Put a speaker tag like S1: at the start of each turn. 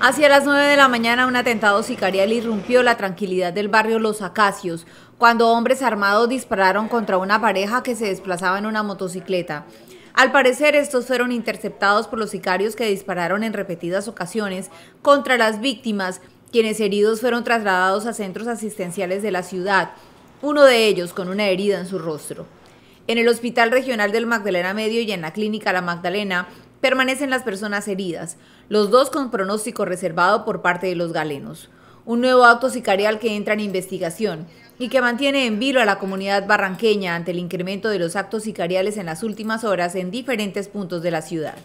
S1: Hacia las 9 de la mañana un atentado sicarial irrumpió la tranquilidad del barrio Los Acacios cuando hombres armados dispararon contra una pareja que se desplazaba en una motocicleta. Al parecer estos fueron interceptados por los sicarios que dispararon en repetidas ocasiones contra las víctimas, quienes heridos fueron trasladados a centros asistenciales de la ciudad, uno de ellos con una herida en su rostro. En el Hospital Regional del Magdalena Medio y en la Clínica La Magdalena Permanecen las personas heridas, los dos con pronóstico reservado por parte de los galenos. Un nuevo acto sicarial que entra en investigación y que mantiene en vilo a la comunidad barranqueña ante el incremento de los actos sicariales en las últimas horas en diferentes puntos de la ciudad.